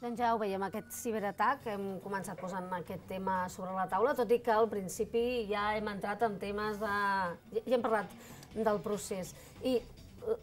Doncs ja ho veiem, aquest ciberatac, hem començat posant aquest tema sobre la taula, tot i que al principi ja hem entrat en temes de... ja hem parlat del procés. I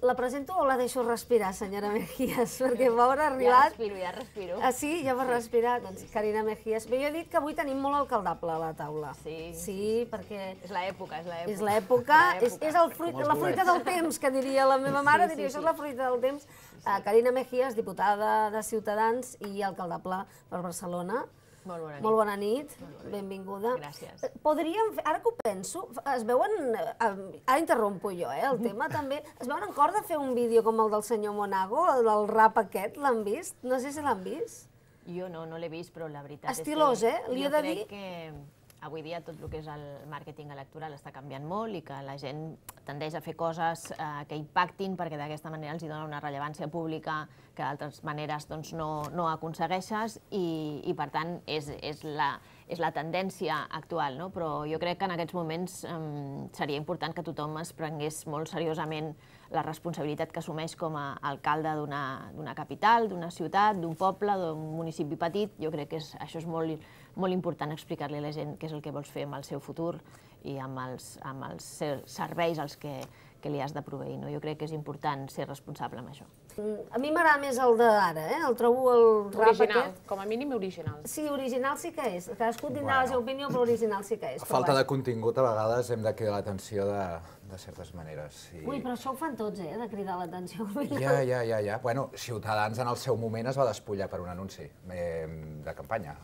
la presento o la deixo respirar, senyora Mejías? Perquè m'haurà arribat... Ja respiro, ja respiro. Ah, sí? Ja m'ha sí. respirat. Doncs, Carina Mejías. Bé, jo he dit que avui tenim molt alcaldable a la taula. Sí. Sí, perquè... És l'època, és l'època. És l'època, és, és el fruit, la fruita del temps, que diria la meva mare, sí, sí, diria, això és la fruita del temps. Uh, ah, Carina Mejías, diputada de Ciutadans i alcaldable per Barcelona. Molt bona nit. Molt bona nit, Molt benvinguda. Gràcies. Eh, podríem, ara que ho penso, es veuen, eh, ara interrompo jo, eh, el tema també, es veuen en cor de fer un vídeo com el del senyor Monago, el del rap aquest, l'han vist? No sé si l'han vist. Jo no, no l'he vist, però la veritat Estilós, és que... Estilós, eh? Li he de dir... Jo crec que avui dia tot el que és el màrqueting electoral està canviant molt i que la gent tendeix a fer coses eh, que impactin perquè d'aquesta manera els hi dona una rellevància pública que d'altres maneres doncs, no, no aconsegueixes i, i per tant és, és la, és la tendència actual, no? però jo crec que en aquests moments eh, seria important que tothom es prengués molt seriosament la responsabilitat que assumeix com a alcalde d'una capital, d'una ciutat, d'un poble, d'un municipi petit. Jo crec que és, això és molt, molt important explicar-li a la gent què és el que vols fer amb el seu futur i amb els, amb els serveis als que, que li has de proveir. No? Jo crec que és important ser responsable amb això. Mm, a mi m'agrada més el d'ara, eh? El trobo el rap original, aquest. com a mínim original. Sí, original sí que és. Cadascú tindrà bueno. la seva opinió, però original sí que és. A falta de contingut, a vegades hem de cridar l'atenció de, de certes maneres. I... Ui, però això ho fan tots, eh? De cridar l'atenció. Ja, ja, ja, ja. Bueno, Ciutadans en el seu moment es va despullar per un anunci eh, de campanya.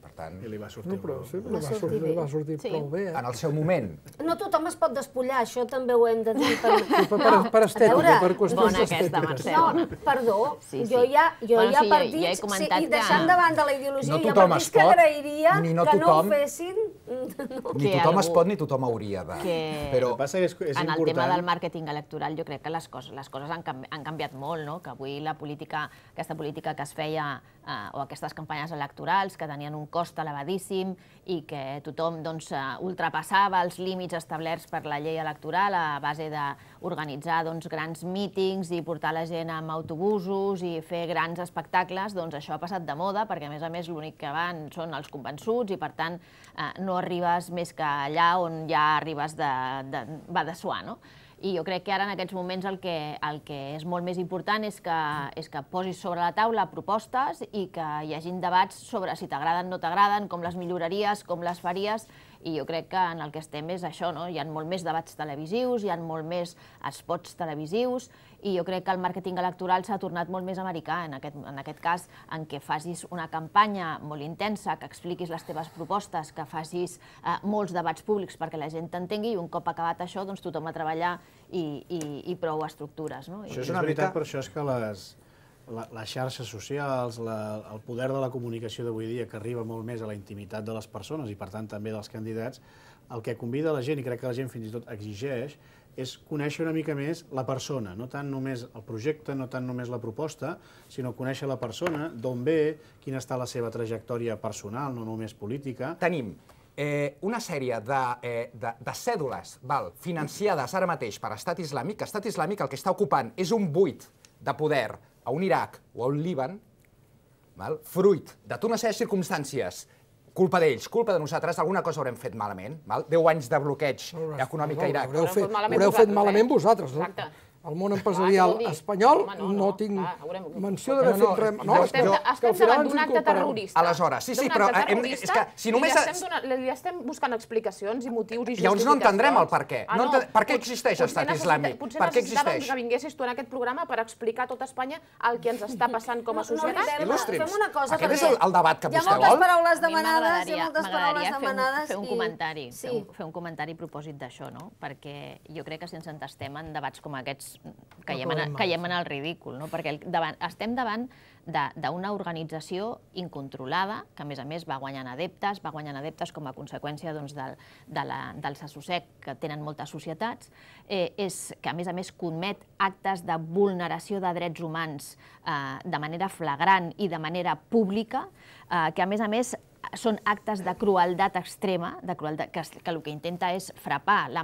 Per tant... I li va sortir, no, però, sí, no va sortir, li va sortir sí. prou bé. Eh? En el seu moment. No tothom es pot despullar, això també ho hem de dir. Per, no, per, per, per estètica, veure, per qüestions bona aquesta, Marcel. No, perdó, sí, sí. jo hi ha, jo bueno, hi ha sí, partits, ja he comentat sí, i deixant que... davant de la ideologia, no hi ha partits pot, que agrairia no que no ho fessin. Ni tothom es pot ni tothom hauria de. Que... Però passa que és, és en important. el tema del màrqueting electoral jo crec que les coses, les coses han, canvi, han canviat molt, no? que avui la política, aquesta política que es feia Eh, o aquestes campanyes electorals que tenien un cost elevadíssim i que tothom doncs, eh, ultrapassava els límits establerts per la llei electoral a base d'organitzar doncs, grans mítings i portar la gent amb autobusos i fer grans espectacles, doncs això ha passat de moda perquè a més a més l'únic que van són els convençuts i per tant eh, no arribes més que allà on ja arribes de, de, va de suar, no? I jo crec que ara, en aquests moments, el que, el que és molt més important és que, és que posis sobre la taula propostes i que hi hagin debats sobre si t'agraden o no t'agraden, com les milloraries, com les faries, i jo crec que en el que estem és això, no? Hi ha molt més debats televisius, hi ha molt més espots televisius, i jo crec que el màrqueting electoral s'ha tornat molt més americà, en aquest, en aquest cas en què facis una campanya molt intensa, que expliquis les teves propostes, que facis eh, molts debats públics perquè la gent t'entengui i un cop acabat això doncs tothom a treballar i, i, i prou estructures. No? Això és una veritat, per això és que les, la, les xarxes socials, la, el poder de la comunicació d'avui dia que arriba molt més a la intimitat de les persones i per tant també dels candidats, el que convida la gent, i crec que la gent fins i tot exigeix, és conèixer una mica més la persona, no tant només el projecte, no tant només la proposta, sinó conèixer la persona, d'on ve, quina està la seva trajectòria personal, no només política. Tenim eh, una sèrie de, eh, de, de cèdules val, financiades ara mateix per Estat Islàmic, que Estat Islàmic el que està ocupant és un buit de poder a un Iraq o a un Líban, val, fruit de tota una sèrie de circumstàncies culpa d'ells, culpa de nosaltres, alguna cosa haurem fet malament. Val? 10 anys de bloqueig econòmic a Iraq. Haureu fet, haureu fet malament eh? vosaltres. No? Exacte el món empresarial clar, espanyol, Home, no, no, no tinc clar, menció d'haver no, fet res. No, no, estem, no, estem davant d'un acte terrorista. Aleshores, sí, sí, però hem, eh, és que si només... Li estem, li estem buscant explicacions i motius i justificacions. Llavors no entendrem el per què. Ah, no, no, per què existeix l'estat islàmic? Potser per què existeix? que vinguessis tu en aquest programa per explicar a tot Espanya el que ens està passant com a societat. No, no, fem una cosa, Aquest és el, el debat que vostè vol. Hi ha moltes paraules demanades, hi ha moltes paraules demanades. Fer un comentari, fer un comentari a propòsit d'això, no? Perquè jo crec que si ens entestem en debats com aquests caiem, no en, caiem en el ridícul, no? perquè el, davant, estem davant d'una organització incontrolada, que a més a més va guanyant adeptes, va guanyant adeptes com a conseqüència doncs, del, de la, del SASUSEC, que tenen moltes societats, eh, és que a més a més comet actes de vulneració de drets humans eh, de manera flagrant i de manera pública, eh, que a més a més són actes de crueldat extrema, de crueldat, que, que el que intenta és frapar la,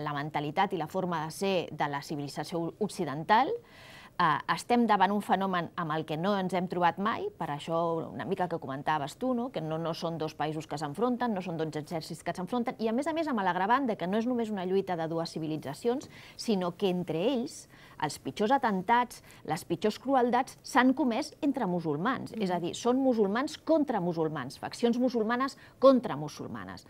la mentalitat i la forma de ser de la civilització occidental, eh, estem davant un fenomen amb el que no ens hem trobat mai, per això una mica que comentaves tu, no? que no, no són dos països que s'enfronten, no són dos exèrcits que s'enfronten, i a més a més amb l'agravant de que no és només una lluita de dues civilitzacions, sinó que entre ells els pitjors atentats, les pitjors crueldats s'han comès entre musulmans, mm. és a dir, són musulmans contra musulmans, faccions musulmanes contra musulmanes.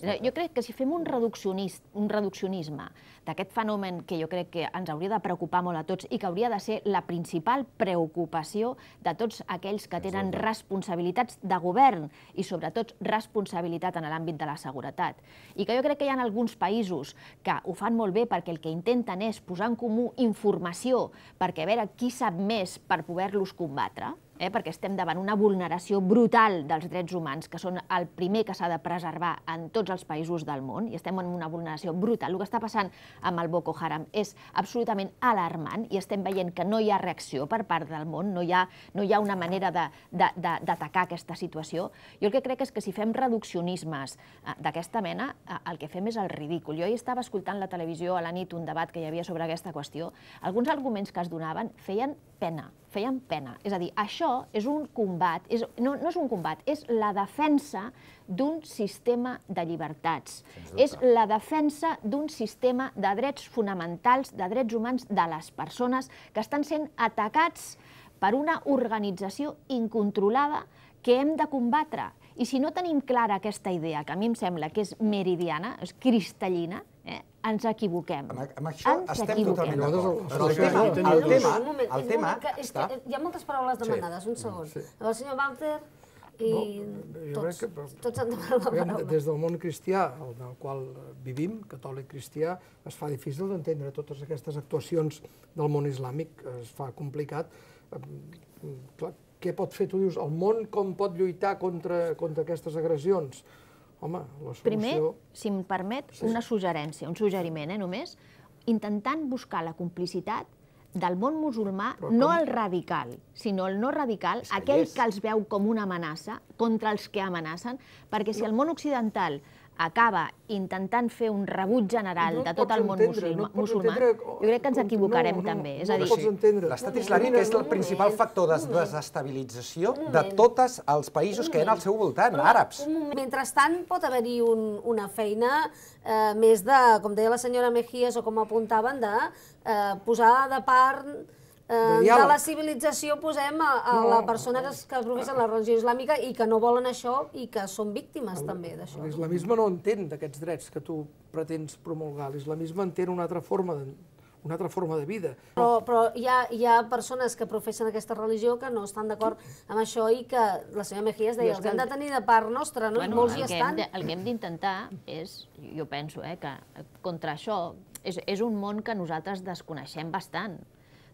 Jo crec que si fem un, un reduccionisme d'aquest fenomen que jo crec que ens hauria de preocupar molt a tots i que hauria de ser la principal preocupació de tots aquells que tenen responsabilitats de govern i sobretot responsabilitat en l'àmbit de la seguretat. I que jo crec que hi ha alguns països que ho fan molt bé perquè el que intenten és posar en comú informació perquè a veure qui sap més per poder-los combatre eh, perquè estem davant una vulneració brutal dels drets humans, que són el primer que s'ha de preservar en tots els països del món, i estem en una vulneració brutal. El que està passant amb el Boko Haram és absolutament alarmant i estem veient que no hi ha reacció per part del món, no hi ha, no hi ha una manera d'atacar aquesta situació. Jo el que crec és que si fem reduccionismes eh, d'aquesta mena, eh, el que fem és el ridícul. Jo hi estava escoltant la televisió a la nit un debat que hi havia sobre aquesta qüestió. Alguns arguments que es donaven feien pena, feien pena. És a dir, això és un combat, és, no, no és un combat, és la defensa d'un sistema de llibertats. És la defensa d'un sistema de drets fonamentals, de drets humans de les persones que estan sent atacats per una organització incontrolada que hem de combatre. I si no tenim clara aquesta idea, que a mi em sembla que és meridiana, és cristallina, eh, ens equivoquem. Amb, amb això ens estem equivoquem. totalment d'acord. Però el tema, el tema, el tema, hi ha moltes paraules demanades, un segon. Sí. El senyor Walter i no, tots, que, tots han demanat la paraula. Des del món cristià, el del qual vivim, catòlic cristià, es fa difícil d'entendre totes aquestes actuacions del món islàmic, es fa complicat. Clar, què pot fer, tu dius, el món com pot lluitar contra, contra aquestes agressions? Home, la solució... Primer, si em permet, sí. una suggerència, un suggeriment, eh, només, intentant buscar la complicitat del món musulmà, com... no el radical, sinó el no radical, aquell és. que els veu com una amenaça, contra els que amenacen, perquè si no. el món occidental acaba intentant fer un rebuig general no de tot el món entendre, musulmà, no musulmà entendre, jo crec que ens equivocarem no, no, també. És a dir, sí, l'estat islàmic és el principal factor de desestabilització de tots els països que hi ha al seu voltant, Però, àrabs. Mentrestant pot haver-hi un, una feina eh, més de, com deia la senyora Mejías o com apuntaven, de eh, posar de part Eh, de, de la civilització posem a, a no. la persona que, que professen la religió islàmica i que no volen això i que són víctimes el, també d'això. L'islamisme no entén d'aquests drets que tu pretens promulgar. L'islamisme entén una altra forma de, una altra forma de vida. Però, però hi, ha, hi ha persones que professen aquesta religió que no estan d'acord amb això i que la senyora Mejías deia, els que hem de tenir de part nostra, no? Bueno, molts hi estan. De, el que hem d'intentar és, jo penso, eh, que contra això és, és un món que nosaltres desconeixem bastant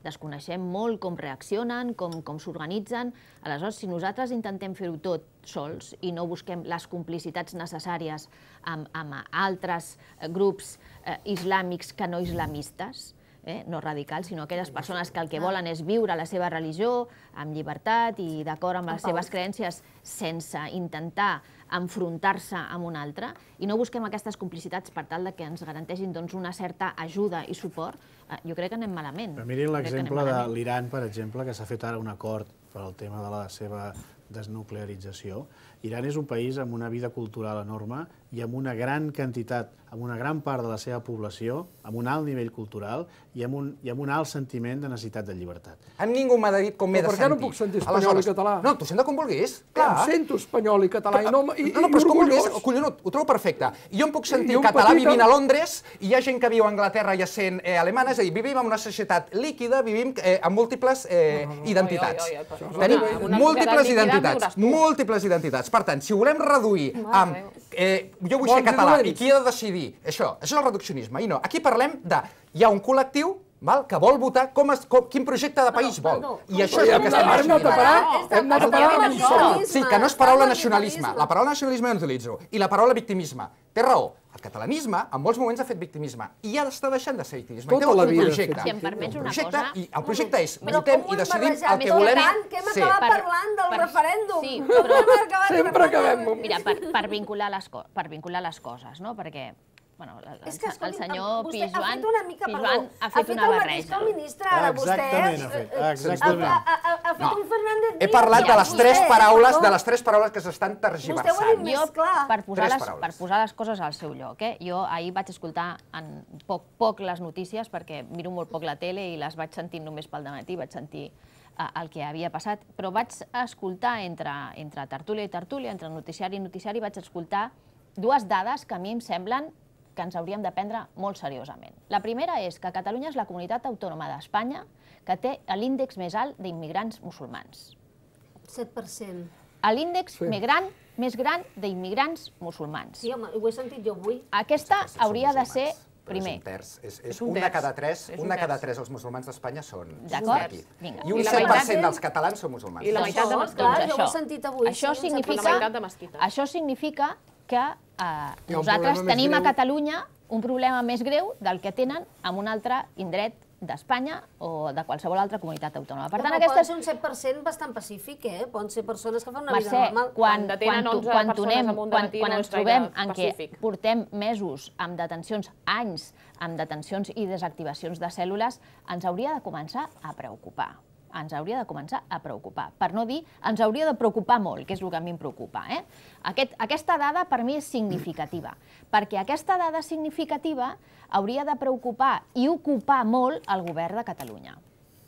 desconeixem molt com reaccionen, com, com s'organitzen. Aleshores, si nosaltres intentem fer-ho tot sols i no busquem les complicitats necessàries amb, amb altres eh, grups eh, islàmics que no islamistes, eh? no radicals, sinó aquelles persones que el que volen és viure la seva religió amb llibertat i d'acord amb les seves creències sense intentar enfrontar-se amb un altre i no busquem aquestes complicitats per tal de que ens garanteixin doncs, una certa ajuda i suport, eh, jo crec que anem malament. Però mirin l'exemple de l'Iran, per exemple, que s'ha fet ara un acord per al tema de la seva desnuclearització. Iran és un país amb una vida cultural enorme i amb una gran quantitat, amb una gran part de la seva població, amb un alt nivell cultural i amb un, i amb un alt sentiment de necessitat de llibertat. A ningú m'ha dit com m'he de sentir. Per què no puc sentir espanyol Aleshores, i català? No, tu senta com vulguis. Clar. Em sento espanyol i català però, i no, i, no, no, però és com vulguis, collonut, ho trobo perfecte. Jo em puc sentir català petit... vivint a Londres i hi ha gent que viu a Anglaterra i sent eh, alemana, és a dir, vivim en una societat líquida, vivim eh, amb múltiples eh, no, no, no, identitats. Oi, oi, oi, Tenim múltiples identitats, múltiples identitats. Per tant, si volem reduir amb... Eh, jo vull ser català, i qui ha de decidir? Això, això és el reduccionisme, i no. Aquí parlem de... Hi ha un col·lectiu val? que vol votar com es, com, quin projecte de país vol. No, no, I això és el que estem... Hem de a parar, hem Sí, que no és paraula nacionalisme. La paraula nacionalisme no utilitzo. I la paraula victimisme. Té raó catalanisme en molts moments ha fet victimisme i ja està deixant de ser victimisme. Tota la vida. si em permets una cosa... I el projecte és, votem i decidim el que volem. Tant, que hem acabat per, parlant del per, referèndum. Sí, però... Sempre acabem. Mira, per, per, vincular les, per vincular les coses, no? Perquè bueno, el, és que, escolti, el senyor Pijuan, ha fet una ha fet, ha fet una barreja. el mateix que el ministre, Exactament, ha eh? fet, exactament. Ha, ha, ha fet no. un Fernández Díaz. He parlat de les vostè, tres paraules, no? de les tres paraules que s'estan tergiversant. Vostè ho ha dit més clar. per posar, les, per posar les coses al seu lloc, eh? jo ahir vaig escoltar en poc, poc les notícies, perquè miro molt poc la tele i les vaig sentint només pel dematí, vaig sentir eh, el que havia passat, però vaig escoltar entre, entre tertúlia i tertúlia, entre noticiari i noticiari, vaig escoltar dues dades que a mi em semblen que ens hauríem de prendre molt seriosament. La primera és que Catalunya és la comunitat autònoma d'Espanya que té l'índex més alt d'immigrants musulmans. 7%. L'índex sí. més gran més gran d'immigrants musulmans. Sí, home, ho he sentit jo avui. Aquesta sí, hauria de ser primer. és un terç. És, és, és un, un de cada tres, un, un de cada tres els musulmans d'Espanya són D'acord? I un I 7% és... dels catalans són musulmans. I la meitat de mesquites. això, jo ho he sentit avui. Això, sí, significa, això significa que eh, nosaltres tenim greu. a Catalunya un problema més greu del que tenen en un altre indret d'Espanya o de qualsevol altra comunitat autònoma. Per tant, Però aquestes... Poden ser un 7% bastant pacífic, eh? Poden ser persones que fan una Mercè, vida normal. quan, quan, quan, tonem, quan, quan ens trobem en què portem mesos amb detencions, anys amb detencions i desactivacions de cèl·lules, ens hauria de començar a preocupar ens hauria de començar a preocupar. Per no dir, ens hauria de preocupar molt, que és el que a mi em preocupa. Eh? Aquest, aquesta dada per mi és significativa, perquè aquesta dada significativa hauria de preocupar i ocupar molt el govern de Catalunya.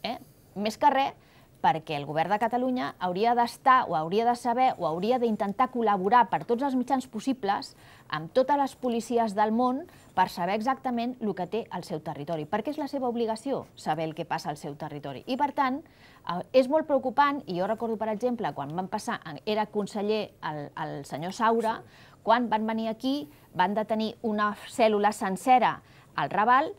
Eh? Més que res, perquè el govern de Catalunya hauria d'estar o hauria de saber o hauria d'intentar col·laborar per tots els mitjans possibles amb totes les policies del món per saber exactament el que té al seu territori, perquè és la seva obligació saber el que passa al seu territori. I per tant, eh, és molt preocupant, i jo recordo, per exemple, quan van passar, era conseller el, el senyor Saura, quan van venir aquí van detenir una cèl·lula sencera al Raval,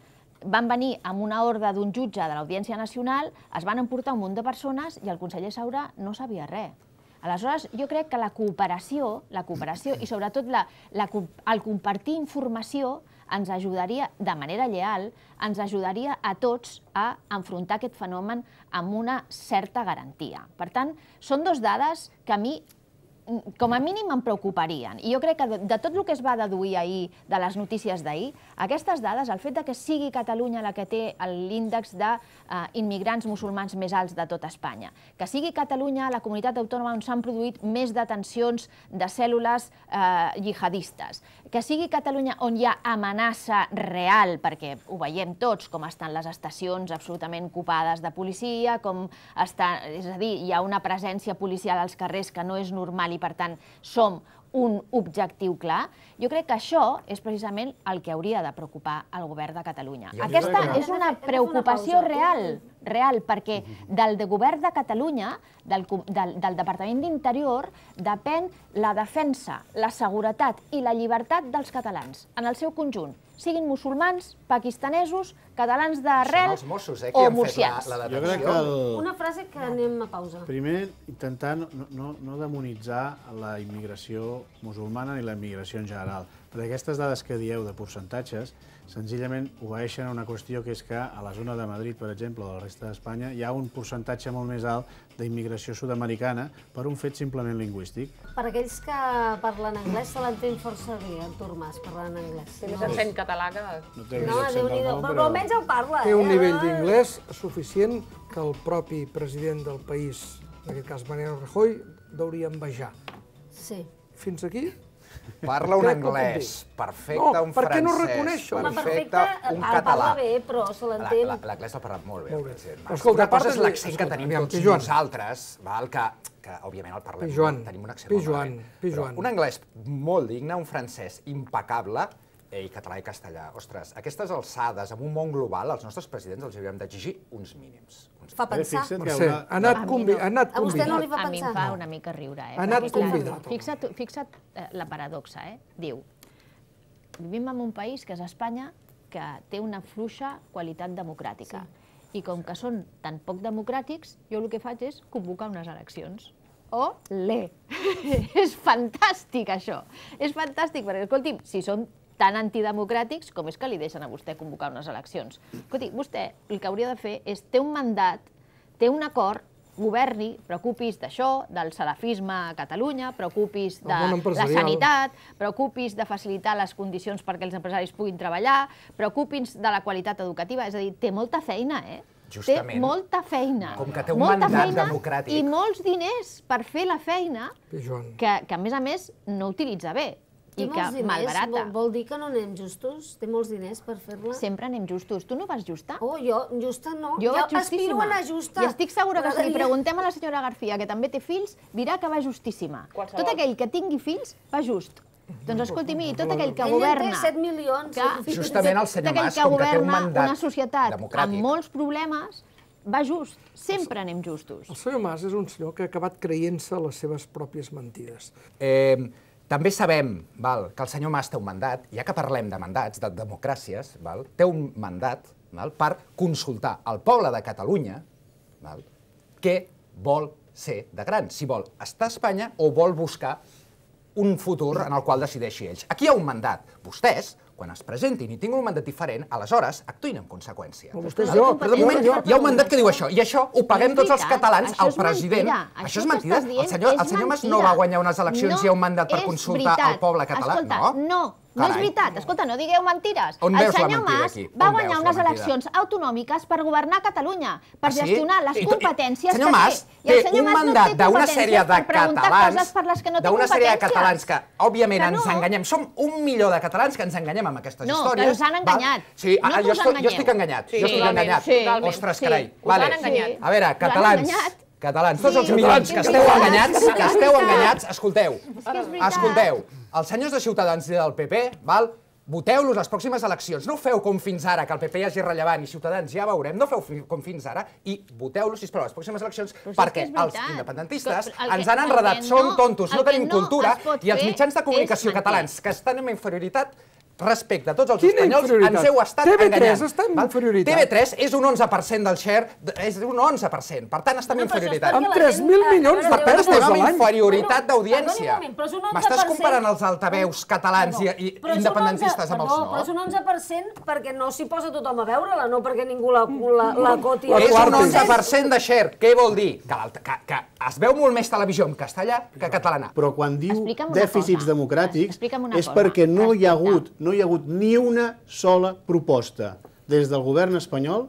van venir amb una ordre d'un jutge de l'Audiència Nacional, es van emportar un munt de persones i el conseller Saura no sabia res. Aleshores, jo crec que la cooperació, la cooperació i sobretot la, la, el compartir informació ens ajudaria, de manera lleal, ens ajudaria a tots a enfrontar aquest fenomen amb una certa garantia. Per tant, són dos dades que a mi com a mínim em preocuparien. I jo crec que de, tot el que es va deduir ahir, de les notícies d'ahir, aquestes dades, el fet de que sigui Catalunya la que té l'índex d'immigrants eh, musulmans més alts de tot Espanya, que sigui Catalunya la comunitat autònoma on s'han produït més detencions de cèl·lules eh, jihadistes, que sigui Catalunya on hi ha amenaça real, perquè ho veiem tots, com estan les estacions absolutament copades de policia, com està, és a dir, hi ha una presència policial als carrers que no és normal i, per tant, som un objectiu clar, jo crec que això és precisament el que hauria de preocupar el govern de Catalunya. Aquesta és una preocupació real, real, perquè mm, mm, mm. del de govern de Catalunya, del, del, del Departament d'Interior, depèn la defensa, la seguretat i la llibertat dels catalans, en el seu conjunt siguin musulmans, pakistanesos, catalans d'arrel eh, o murcians. La, la jo que el... Una frase que anem a pausa. Primer, intentar no, no, no demonitzar la immigració musulmana ni la immigració en general general. Però aquestes dades que dieu de percentatges, senzillament obeeixen a una qüestió que és que a la zona de Madrid, per exemple, o a la resta d'Espanya, hi ha un percentatge molt més alt d'immigració sud-americana per un fet simplement lingüístic. Per aquells que parlen anglès se l'entén força bé, en Tur Mas, parlant anglès. Té més accent català que... No, té més accent del nom, però... almenys el parla. Té un eh? nivell ah. d'inglès suficient que el propi president del país, en aquest cas Mariano Rajoy, deuria envejar. Sí. Fins aquí Parla un anglès, perfecte no, un francès, no reconeixo? perfecte un eh, eh, català. Parla bé, però se l'entén. L'anglès el parla molt bé. Molt bé. Escolta, Una cosa és l'accent que tenim nosaltres, val, que, que òbviament el parlem, Pijuan, tenim un accent Pijuan, molt Pijuan. un anglès molt digne, un francès impecable, eh, i català i castellà. Ostres, aquestes alçades, en un món global, els nostres presidents els hauríem d'exigir uns mínims, Fa pensar. Eh, Mercè, una... ha anat, convi no. ha anat convidat. A vostè no li fa pensar? A mi em fa una mica riure. Eh? Ha anat Perquè, convidat. Clar, fixa't, fixa't eh, la paradoxa, eh? Diu, vivim en un país que és Espanya que té una fluixa qualitat democràtica. Sí. I com que són tan poc democràtics, jo el que faig és convocar unes eleccions. Olé! és fantàstic, això. És fantàstic, perquè, escolti'm, si són tan antidemocràtics com és que li deixen a vostè convocar unes eleccions. Escolti, vostè el que hauria de fer és, té un mandat, té un acord, governi, preocupis d'això, del salafisme a Catalunya, preocupis de la sanitat, preocupis de facilitar les condicions perquè els empresaris puguin treballar, preocupins de la qualitat educativa, és a dir, té molta feina, eh? Justament. Té molta feina. Com que té un molta mandat democràtic. I molts diners per fer la feina que, que, a més a més, no utilitza bé i que diners, malbarata. Vol, vol dir que no anem justos? Té molts diners per fer-la? Sempre anem justos. Tu no vas justa? Oh, jo justa no. Jo, jo aspiro a anar justa. I estic segura que si li preguntem a la senyora García, que també té fills, dirà que va justíssima. Qualsevol. Tot aquell que tingui fills va just. Doncs escolti'm, i tot aquell que Ell governa... Ell 7 milions. Que, Justament el senyor Mas, com que té un mandat una societat amb molts problemes, va just. Sempre anem justos. El senyor Mas és un senyor que ha acabat creient-se les seves pròpies mentides. Eh, també sabem val, que el senyor Mas té un mandat, ja que parlem de mandats, de democràcies, val, té un mandat val, per consultar al poble de Catalunya val, què vol ser de gran, si vol estar a Espanya o vol buscar un futur en el qual decideixi ells. Aquí hi ha un mandat. Vostès quan es presentin i tinguin un mandat diferent, aleshores actuïn en conseqüència. Però vostès no, però de moment hi ha un mandat que diu això, i això ho paguem tots els catalans al president. Mentida, això és mentida. El senyor, el senyor Mas no va guanyar unes eleccions i hi ha un mandat per consultar al poble català. Escolta, no, no Carai. No és veritat, escolta, no digueu mentires. On el senyor Mas va On guanyar unes eleccions autonòmiques per governar Catalunya, per ah, sí? gestionar les competències senyor Mas, que té. I el senyor un Mas mandat no d'una sèrie de catalans, per les que no d'una sèrie de catalans que, òbviament, que no. ens enganyem. Som un milió de catalans que ens enganyem amb aquestes no, històries. Ah, no, que us han enganyat. Sí, no jo, estic, jo estic enganyat. Sí, jo estic enganyat. Ostres, sí, carai. Us vale. han enganyat. A veure, catalans, catalans, tots els milions que esteu enganyats, que esteu enganyats, escolteu, escolteu, els senyors de Ciutadans i del PP, val? voteu-los les pròximes eleccions. No feu com fins ara, que el PP hi hagi rellevant i Ciutadans ja veurem, no feu com fins ara i voteu-los, sisplau, les pròximes eleccions, Però perquè els independentistes que, ens han enredat, no, són tontos, no tenim no cultura, i els mitjans de comunicació catalans, que estan en inferioritat, respecte a tots els Quina espanyols ens heu estat TV3 enganyant. TV3 està en inferioritat. TV3 és un 11% del share, és un 11%, per tant està en inferioritat. Amb 3.000 eh, milions de l'any. Està en inferioritat d'audiència. M'estàs comparant els altaveus catalans i independentistes amb els no? Però és un 11% perquè no s'hi posa tothom a veure-la, no perquè ningú la, la, la coti. És un 11% de share. Què vol dir? Que, que, que es veu molt més televisió en castellà que catalana. Però quan diu dèficits democràtics és perquè no hi ha hagut, no no hi ha hagut ni una sola proposta des del govern espanyol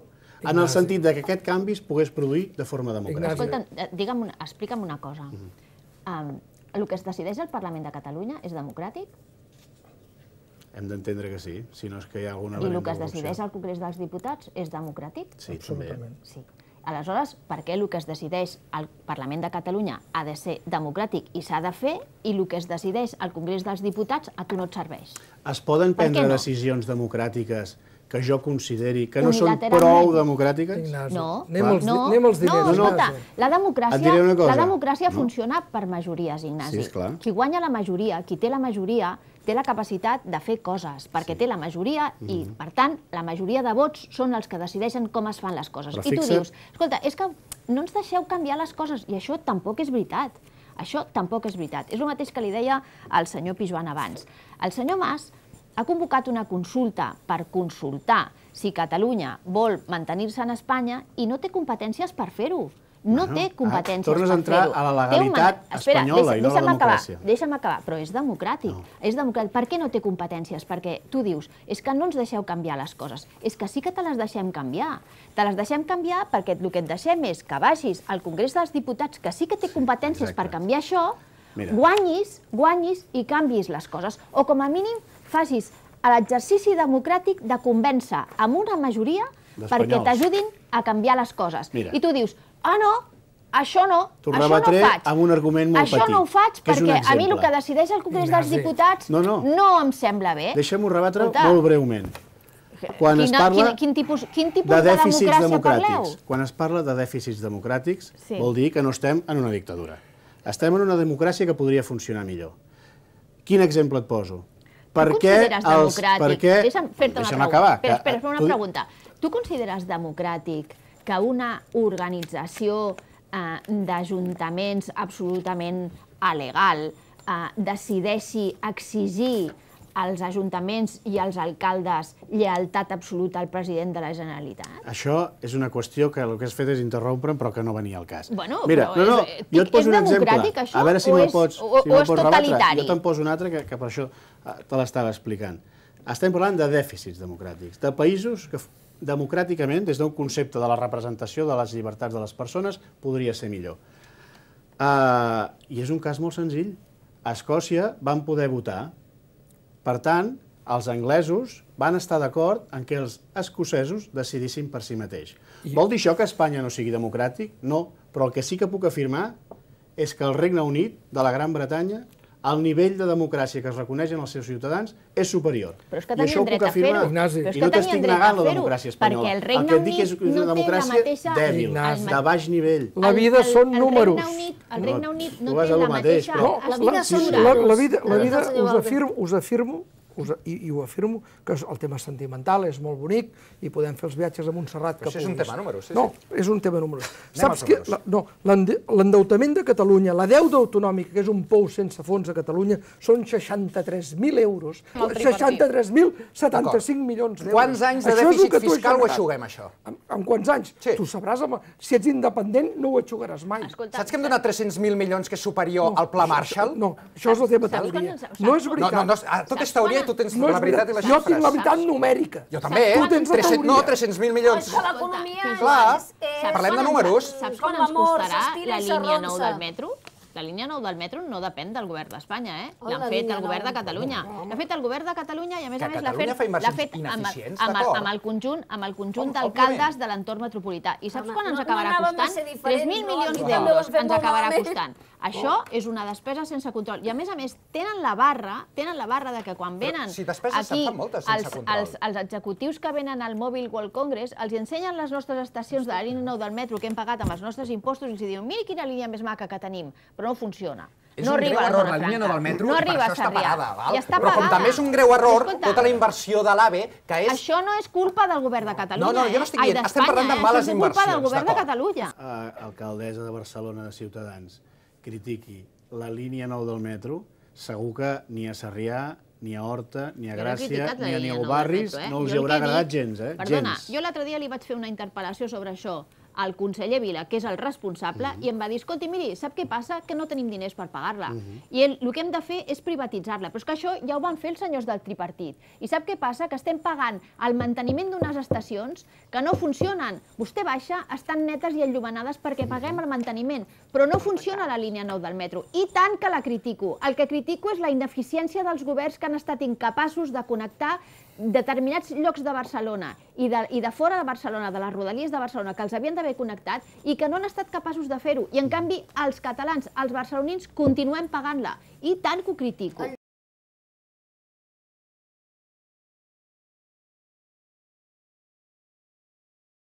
en el sentit de que aquest canvi es pogués produir de forma democràtica. Escolta, eh, una, explica'm una cosa. Mm -hmm. um, el que es decideix al Parlament de Catalunya és democràtic? Hem d'entendre que sí, si no és que hi ha alguna... I el que es decideix al Congrés dels Diputats és democràtic? Sí, absolutament. Sí. Aleshores, per què el que es decideix al Parlament de Catalunya ha de ser democràtic i s'ha de fer, i el que es decideix al Congrés dels Diputats a tu no et serveix? Es poden prendre no? decisions democràtiques que jo consideri que no són prou democràtiques... No, anem als, no, anem als diners. No, escolta, la democràcia, la democràcia no. funciona per majories, Ignasi. Sí, qui guanya la majoria, qui té la majoria, té la capacitat de fer coses, perquè sí. té la majoria mm -hmm. i, mhm. per tant, la majoria de vots són els que decideixen com es fan les coses. Però I tu fixa... dius, escolta, és que no ens deixeu canviar les coses, i això tampoc és veritat. Això tampoc és veritat. És el mateix que li deia al senyor Pijuan abans. El senyor Mas ha convocat una consulta per consultar si Catalunya vol mantenir-se en Espanya i no té competències per fer-ho. No bueno, ah, té ah, competències ah, per fer-ho. Tornes a entrar a la legalitat espanyola i no a la democràcia. Acabar, deixa'm acabar, però és democràtic. No. És democràtic. Per què no té competències? Perquè tu dius, és que no ens deixeu canviar les coses. És que sí que te les deixem canviar. Te les deixem canviar perquè el que et deixem és que vagis al Congrés dels Diputats, que sí que té competències exacte. per canviar això, Mira. guanyis, guanyis i canvis les coses. O com a mínim facis l'exercici democràtic de convèncer amb una majoria perquè t'ajudin a canviar les coses. Mira. I tu dius, ah, no, això no, Tornem això no ho faig. amb un argument molt això petit. Això no ho faig perquè a mi el que decideix el Congrés dels Diputats no, no. no em sembla bé. Deixem-ho rebatre Escolta. molt breument. Quan Quina, es parla quin, quin tipus, quin tipus de dèficits de democràtics, parleu? quan es parla de dèficits democràtics, sí. vol dir que no estem en una dictadura. Estem en una democràcia que podria funcionar millor. Quin exemple et poso? per què els... Per què... Deixa'm fer-te una pregunta. Espera, espera, eh, una tu... pregunta. Tu consideres democràtic que una organització eh, d'ajuntaments absolutament alegal eh, decideixi exigir als ajuntaments i als alcaldes lealtat absoluta al president de la Generalitat? Això és una qüestió que el que has fet és interrompre, però que no venia al cas. Bueno, Mira, però no, no, és, eh, jo et poso és un democràtic, exemple. això? A veure si m'ho pots, o, si o pots rebatre. Jo te'n poso un altre que, que per això eh, te l'estava explicant. Estem parlant de dèficits democràtics, de països que democràticament, des d'un concepte de la representació de les llibertats de les persones, podria ser millor. Uh, I és un cas molt senzill. A Escòcia van poder votar per tant, els anglesos van estar d'acord en que els escocesos decidissin per si mateix. I... Vol dir això que Espanya no sigui democràtic? No, però el que sí que puc afirmar és que el Regne Unit de la Gran Bretanya el nivell de democràcia que es reconeix en els seus ciutadans és superior. Però és que I això ho puc afirmar. I no t'estic negant la democràcia espanyola. Perquè el Regne el que et dic és una no democràcia mateixa... dèbil, Ignasi. de baix nivell. La vida són el, números. Regne Unit, el Regne Unit no, no té la mateixa... però... no, la vida són números. La, la vida, la vida us, afirmo, us afirmo us, i, i ho afirmo, que el tema sentimental és molt bonic i podem fer els viatges a Montserrat Però que això puguis. és un tema número, sí, no, sí. No, és un tema número. Saps que la, no, l'endeutament de Catalunya, la deuda autonòmica, que és un pou sense fons a Catalunya, són 63.000 euros. 63.075 milions d'euros. Quants anys de dèficit fiscal ho aixuguem, això? En, en quants anys? Sí. Tu sabràs, home, si ets independent no ho aixugaràs mai. Escolta, Saps que hem donat 300.000 milions que és superior no, al Pla Marshall? no, això és el tema teoria. No és veritat. No, no, no, tot és teoria i tu tens no la veritat i les xifres. Jo tinc la veritat numèrica. Jo també, eh? Tu tens 300, no, 300.000 milions. Però l'economia... Clar, parlem de números. Saps quan ens costarà la línia 9 del metro? La línia 9 del metro no depèn del govern d'Espanya, eh? L'han fet el govern de Catalunya. L'ha fet el govern de Catalunya i, a més a més, l'ha fet, l'ha fet amb, amb, amb, el conjunt, amb el conjunt d'alcaldes de l'entorn metropolità. I saps quan ens acabarà costant? 3.000 milions d'euros ens acabarà costant. Això oh. és una despesa sense control. I a més a més, tenen la barra, tenen la barra de que quan venen si aquí moltes, els, els, els executius que venen al Mobile World Congress, els ensenyen les nostres estacions de la línia 9 del metro que hem pagat amb els nostres impostos i els diuen, mira quina línia més maca que tenim. Però no funciona. És no un greu error, la línia 9 del metro, no i per això està pagada. Val? Està però pagada. Però com també és un greu error Escolta, tota la inversió de l'AVE, que és... Això no és culpa del govern de Catalunya. No, no, jo no eh? estic dient, estem parlant de eh? males inversions. Això és culpa del govern de Catalunya. Uh, alcaldessa de Barcelona de Ciutadans, critiqui la línia 9 del metro, segur que ni a Sarrià ni a Horta, ni a Gràcia, ni a Neu Barris, eh? no us hi haurà agradat gens, eh? Perdona, gens. jo l'altre dia li vaig fer una interpel·lació sobre això al conseller Vila, que és el responsable, uh mhm. -huh. i em va dir, escolti, miri, sap què passa? Que no tenim diners per pagar-la. Uh mhm. -huh. I el, el que hem de fer és privatitzar-la. Però és que això ja ho van fer els senyors del tripartit. I sap què passa? Que estem pagant el manteniment d'unes estacions que no funcionen. Vostè baixa, estan netes i enllumenades perquè mhm. paguem el manteniment, però no funciona la línia 9 del metro. I tant que la critico. El que critico és la ineficiència dels governs que han estat incapaços de connectar determinats llocs de Barcelona i de, i de fora de Barcelona, de les rodalies de Barcelona, que els havien d'haver connectat i que no han estat capaços de fer-ho. I, en canvi, els catalans, els barcelonins, continuem pagant-la. I tant que ho critico.